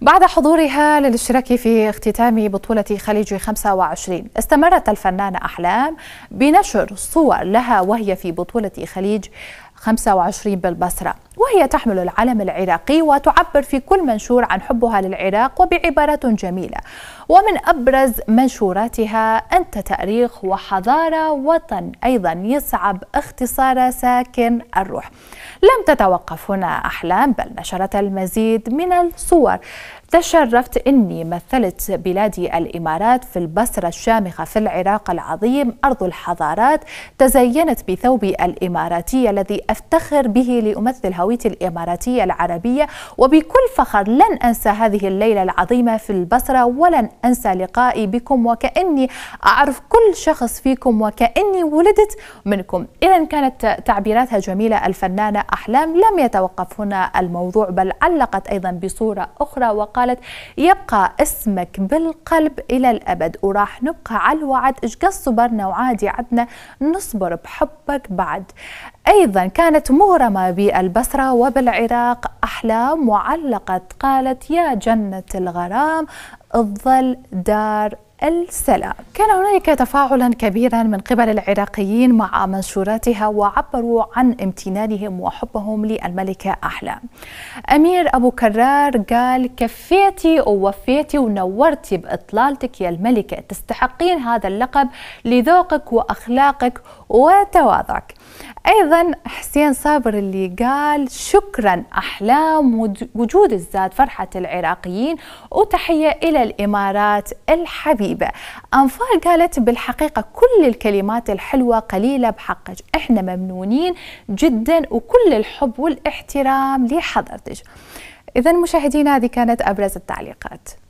بعد حضورها للاشتراك في اختتام بطولة خليج 25 استمرت الفنانة أحلام بنشر صور لها وهي في بطولة خليج 25 بالبصرة وهي تحمل العلم العراقي وتعبر في كل منشور عن حبها للعراق وبعبارات جميلة ومن أبرز منشوراتها أنت تاريخ وحضارة وطن أيضا يصعب اختصار ساكن الروح لم تتوقف هنا أحلام بل نشرت المزيد من الصور تشرفت أني مثلت بلادي الإمارات في البصرة الشامخة في العراق العظيم أرض الحضارات تزينت بثوبي الإماراتي الذي أفتخر به لأمثل هوية الكويت الإماراتية العربية وبكل فخر لن أنسى هذه الليلة العظيمة في البصرة ولن أنسى لقائي بكم وكأني أعرف كل شخص فيكم وكأني ولدت منكم إذا كانت تعبيراتها جميلة الفنانة أحلام لم يتوقف هنا الموضوع بل علقت أيضا بصورة أخرى وقالت يبقى اسمك بالقلب إلى الأبد وراح نبقى على الوعد اشقص صبرنا وعادي عدنا نصبر بحبك بعد أيضا كانت مغرمة بالبصرة الأسرة وبالعراق أحلام وعلقت قالت يا جنة الغرام الظل دار السلام كان هنالك تفاعلا كبيرا من قبل العراقيين مع منشوراتها وعبروا عن امتنانهم وحبهم للملكة أحلام أمير أبو كرار قال كفيتي ووفيتي ونورتي بإطلالتك يا الملكة تستحقين هذا اللقب لذوقك وأخلاقك وتواضعك أيضا حسين صابر اللي قال شكرا أحلام وجود الزاد فرحة العراقيين وتحية إلى الإمارات الحبيبة أنفال قالت بالحقيقة كل الكلمات الحلوة قليلة بحقك إحنا ممنونين جدا وكل الحب والاحترام لحضرتك إذا مشاهدينا هذه كانت أبرز التعليقات